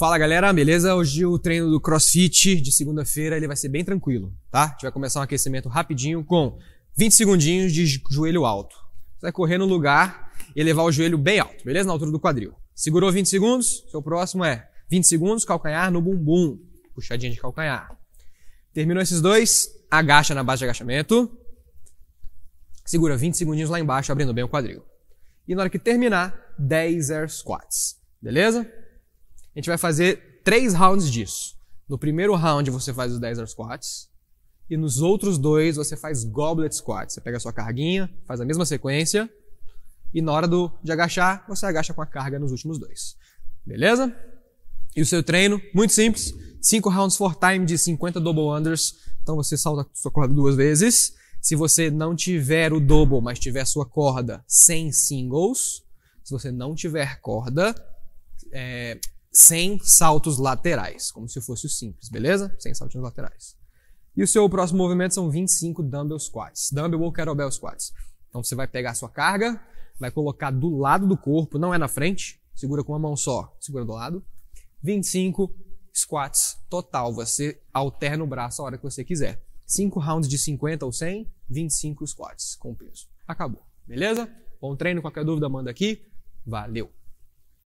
Fala galera, beleza? Hoje o treino do CrossFit de segunda-feira ele vai ser bem tranquilo, tá? A gente vai começar um aquecimento rapidinho com 20 segundinhos de joelho alto. Você vai correr no lugar e levar o joelho bem alto, beleza? Na altura do quadril. Segurou 20 segundos, seu próximo é 20 segundos, calcanhar no bumbum, puxadinha de calcanhar. Terminou esses dois, agacha na base de agachamento, segura 20 segundinhos lá embaixo, abrindo bem o quadril. E na hora que terminar, 10 air squats, beleza? A gente vai fazer três rounds disso. No primeiro round você faz os 10 air squats. E nos outros dois você faz goblet squat. Você pega a sua carguinha, faz a mesma sequência. E na hora do, de agachar, você agacha com a carga nos últimos dois. Beleza? E o seu treino, muito simples. 5 rounds for time de 50 double unders. Então você salta sua corda duas vezes. Se você não tiver o double, mas tiver sua corda sem singles, se você não tiver corda, é, sem saltos laterais, como se fosse o simples, beleza? Sem saltinhos laterais. E o seu próximo movimento são 25 dumbbell squats, dumbbell ou kettlebell squats. Então você vai pegar a sua carga, vai colocar do lado do corpo, não é na frente, segura com uma mão só, segura do lado. 25 squats total, você alterna o braço a hora que você quiser. 5 rounds de 50 ou 100, 25 squats com peso. Acabou, beleza? Bom treino, qualquer dúvida manda aqui. Valeu!